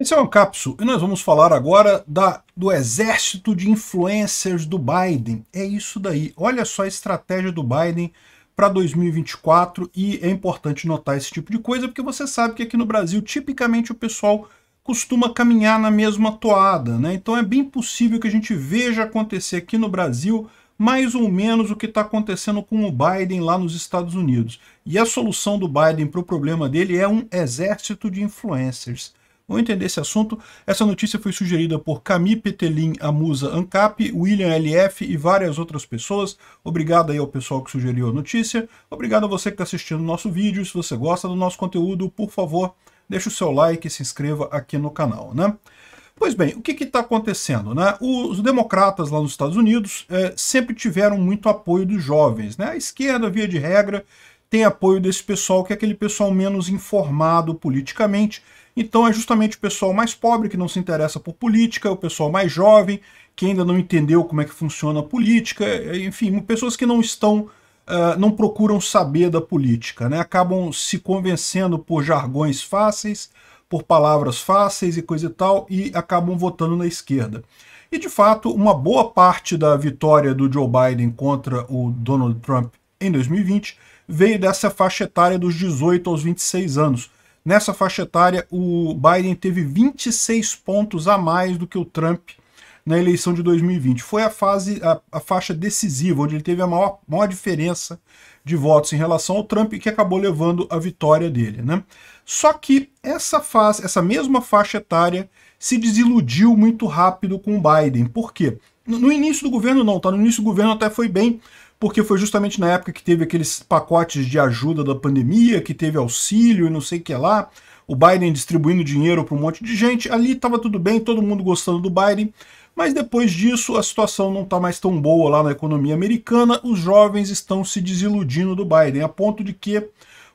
Esse é o Capso e nós vamos falar agora da, do exército de influencers do Biden. É isso daí. Olha só a estratégia do Biden para 2024 e é importante notar esse tipo de coisa porque você sabe que aqui no Brasil tipicamente o pessoal costuma caminhar na mesma toada, né? Então é bem possível que a gente veja acontecer aqui no Brasil mais ou menos o que está acontecendo com o Biden lá nos Estados Unidos. E a solução do Biden para o problema dele é um exército de influencers. Vamos entender esse assunto. Essa notícia foi sugerida por Camille Petelin, Amusa, Ancap, William LF e várias outras pessoas. Obrigado aí ao pessoal que sugeriu a notícia. Obrigado a você que está assistindo o nosso vídeo. Se você gosta do nosso conteúdo, por favor, deixe o seu like e se inscreva aqui no canal, né? Pois bem, o que está acontecendo? Né? Os democratas lá nos Estados Unidos é, sempre tiveram muito apoio dos jovens. Né? A esquerda, via de regra, tem apoio desse pessoal, que é aquele pessoal menos informado politicamente então é justamente o pessoal mais pobre que não se interessa por política, o pessoal mais jovem que ainda não entendeu como é que funciona a política, enfim, pessoas que não estão, uh, não procuram saber da política, né? acabam se convencendo por jargões fáceis, por palavras fáceis e coisa e tal, e acabam votando na esquerda. E de fato, uma boa parte da vitória do Joe Biden contra o Donald Trump em 2020 veio dessa faixa etária dos 18 aos 26 anos, Nessa faixa etária, o Biden teve 26 pontos a mais do que o Trump na eleição de 2020. Foi a fase, a, a faixa decisiva, onde ele teve a maior, maior diferença de votos em relação ao Trump, que acabou levando a vitória dele. Né? Só que essa, fase, essa mesma faixa etária se desiludiu muito rápido com o Biden. Por quê? No, no início do governo não, tá? No início do governo até foi bem, porque foi justamente na época que teve aqueles pacotes de ajuda da pandemia, que teve auxílio e não sei o que lá, o Biden distribuindo dinheiro para um monte de gente, ali estava tudo bem, todo mundo gostando do Biden, mas depois disso a situação não está mais tão boa lá na economia americana, os jovens estão se desiludindo do Biden, a ponto de que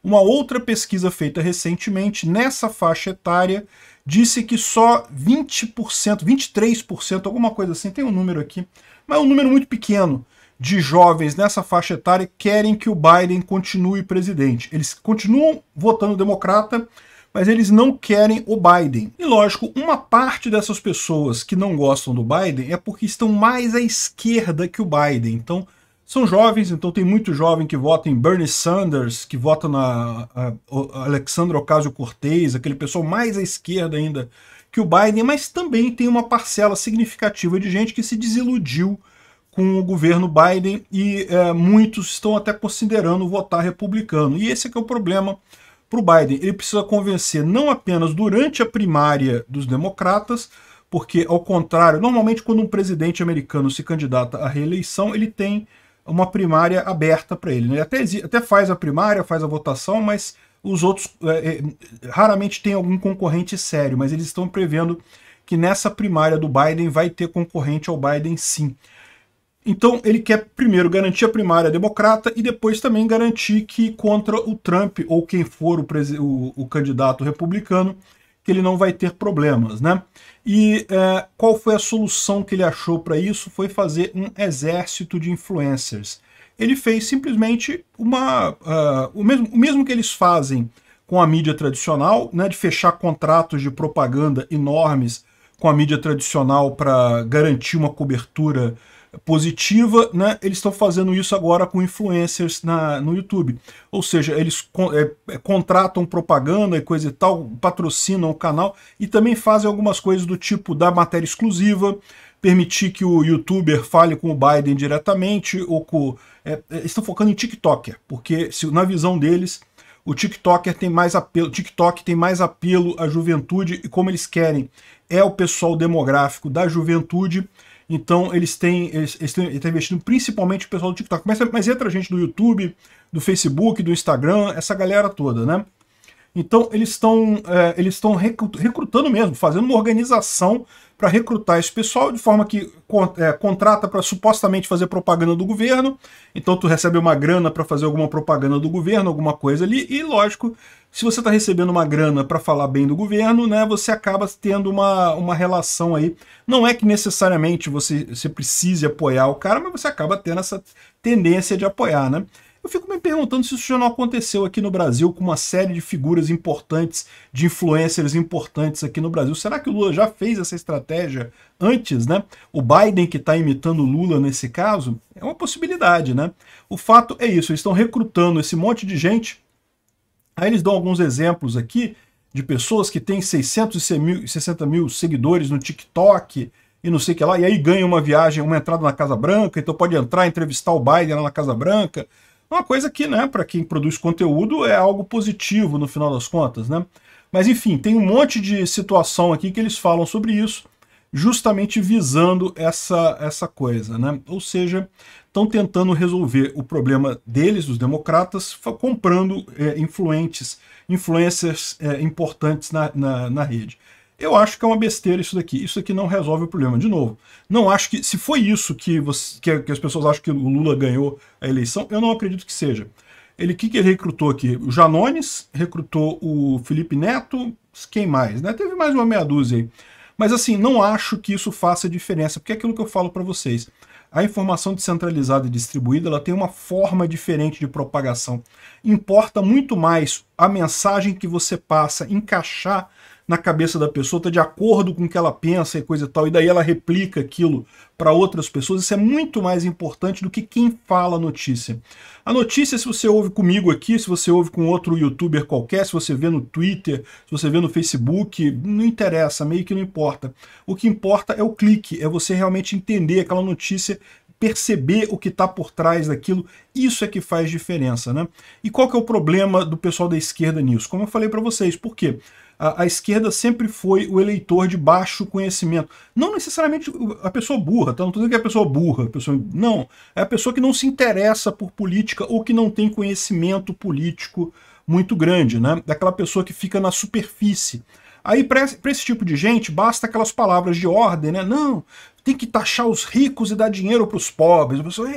uma outra pesquisa feita recentemente nessa faixa etária disse que só 20%, 23%, alguma coisa assim, tem um número aqui, mas é um número muito pequeno, de jovens nessa faixa etária querem que o Biden continue presidente. Eles continuam votando democrata, mas eles não querem o Biden. E lógico, uma parte dessas pessoas que não gostam do Biden é porque estão mais à esquerda que o Biden. Então, são jovens, então tem muito jovem que vota em Bernie Sanders, que vota na Alexandra Ocasio-Cortez, aquele pessoal mais à esquerda ainda que o Biden, mas também tem uma parcela significativa de gente que se desiludiu com o governo Biden e é, muitos estão até considerando votar republicano. E esse é que é o problema para o Biden. Ele precisa convencer não apenas durante a primária dos democratas, porque, ao contrário, normalmente quando um presidente americano se candidata à reeleição, ele tem uma primária aberta para ele. Né? Ele até, até faz a primária, faz a votação, mas os outros é, é, raramente tem algum concorrente sério, mas eles estão prevendo que nessa primária do Biden vai ter concorrente ao Biden sim. Então ele quer primeiro garantir a primária democrata e depois também garantir que contra o Trump ou quem for o, o, o candidato republicano que ele não vai ter problemas, né? E é, qual foi a solução que ele achou para isso? Foi fazer um exército de influencers. Ele fez simplesmente uma, uh, o, mesmo, o mesmo que eles fazem com a mídia tradicional, né, de fechar contratos de propaganda enormes com a mídia tradicional para garantir uma cobertura positiva, né? Eles estão fazendo isso agora com influencers na, no YouTube. Ou seja, eles con é, é contratam propaganda e coisa e tal, patrocinam o canal e também fazem algumas coisas do tipo da matéria exclusiva, permitir que o youtuber fale com o Biden diretamente, ou com. É, é estão focando em TikToker, porque se, na visão deles. O TikToker tem mais apelo, TikTok tem mais apelo à juventude e como eles querem é o pessoal demográfico da juventude, então eles têm, eles, eles têm, eles têm investindo principalmente o pessoal do TikTok. Mas, mas entra gente do YouTube, do Facebook, do Instagram, essa galera toda, né? Então, eles estão é, eles estão recrutando mesmo, fazendo uma organização para recrutar esse pessoal, de forma que é, contrata para supostamente fazer propaganda do governo. Então, tu recebe uma grana para fazer alguma propaganda do governo, alguma coisa ali. E, lógico, se você está recebendo uma grana para falar bem do governo, né, você acaba tendo uma, uma relação aí. Não é que necessariamente você, você precise apoiar o cara, mas você acaba tendo essa tendência de apoiar, né? Eu fico me perguntando se isso já não aconteceu aqui no Brasil com uma série de figuras importantes, de influencers importantes aqui no Brasil. Será que o Lula já fez essa estratégia antes, né? O Biden que está imitando o Lula nesse caso é uma possibilidade, né? O fato é isso, eles estão recrutando esse monte de gente. Aí eles dão alguns exemplos aqui de pessoas que têm 660 mil seguidores no TikTok, e não sei o que lá, e aí ganha uma viagem, uma entrada na Casa Branca, então pode entrar, entrevistar o Biden lá na Casa Branca, uma coisa que, né, para quem produz conteúdo é algo positivo no final das contas, né? Mas enfim, tem um monte de situação aqui que eles falam sobre isso, justamente visando essa, essa coisa, né? Ou seja, estão tentando resolver o problema deles, dos democratas, comprando é, influentes, influencers é, importantes na, na, na rede. Eu acho que é uma besteira isso daqui. Isso aqui não resolve o problema. De novo, não acho que... Se foi isso que, você, que, que as pessoas acham que o Lula ganhou a eleição, eu não acredito que seja. Ele, que, que ele recrutou aqui? O Janones, recrutou o Felipe Neto, quem mais? Né? Teve mais uma meia dúzia aí. Mas assim, não acho que isso faça diferença, porque é aquilo que eu falo para vocês. A informação descentralizada e distribuída ela tem uma forma diferente de propagação. Importa muito mais a mensagem que você passa encaixar na cabeça da pessoa, está de acordo com o que ela pensa e coisa e tal, e daí ela replica aquilo para outras pessoas, isso é muito mais importante do que quem fala a notícia. A notícia, se você ouve comigo aqui, se você ouve com outro youtuber qualquer, se você vê no Twitter, se você vê no Facebook, não interessa, meio que não importa. O que importa é o clique, é você realmente entender aquela notícia perceber o que está por trás daquilo, isso é que faz diferença, né? E qual que é o problema do pessoal da esquerda nisso? Como eu falei para vocês, por quê? a, a, esquerda sempre foi o eleitor de baixo conhecimento. Não necessariamente a pessoa burra, tá? não estou dizendo que é a pessoa burra. A pessoa... Não, é a pessoa que não se interessa por política ou que não tem conhecimento político muito grande, né? Daquela pessoa que fica na superfície. Aí, para esse tipo de gente, basta aquelas palavras de ordem, né? Não, tem que taxar os ricos e dar dinheiro para os pobres. A pessoa,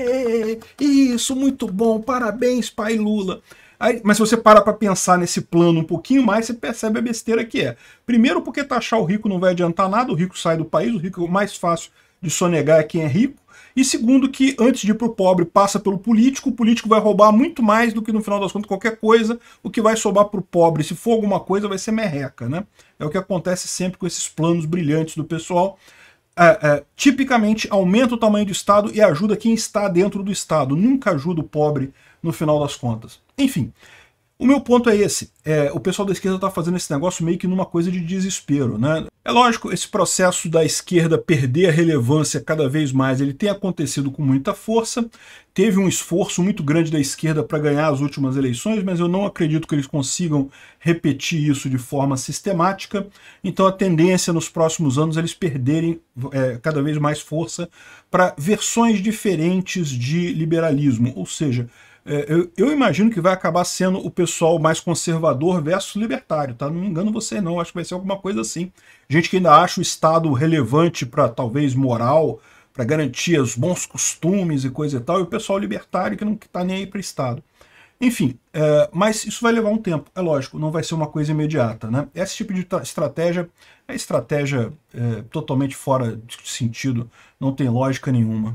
isso, muito bom, parabéns, pai Lula. Aí, mas se você para para pensar nesse plano um pouquinho mais, você percebe a besteira que é. Primeiro, porque taxar tá o rico não vai adiantar nada, o rico sai do país, o rico é o mais fácil de sonegar é quem é rico. E segundo, que antes de ir para o pobre passa pelo político, o político vai roubar muito mais do que no final das contas qualquer coisa, o que vai sobrar para o pobre, se for alguma coisa, vai ser merreca, né? É o que acontece sempre com esses planos brilhantes do pessoal. Uh, uh, tipicamente aumenta o tamanho do Estado e ajuda quem está dentro do Estado, nunca ajuda o pobre no final das contas. Enfim, o meu ponto é esse. É, o pessoal da esquerda está fazendo esse negócio meio que numa coisa de desespero. Né? É lógico, esse processo da esquerda perder a relevância cada vez mais, ele tem acontecido com muita força. Teve um esforço muito grande da esquerda para ganhar as últimas eleições, mas eu não acredito que eles consigam repetir isso de forma sistemática. Então a tendência nos próximos anos é eles perderem é, cada vez mais força para versões diferentes de liberalismo, ou seja, é, eu, eu, imagino que vai acabar sendo o pessoal mais conservador versus libertário, tá? Não engano você não, acho que vai ser alguma coisa assim. Gente que ainda acha o Estado relevante para talvez moral, para garantir os bons costumes e coisa e tal, e o pessoal libertário que não está nem aí para Estado. Enfim, é, mas isso vai levar um tempo, é lógico, não vai ser uma coisa imediata, né? Esse tipo de estratégia é estratégia é, totalmente fora de sentido, não tem lógica nenhuma.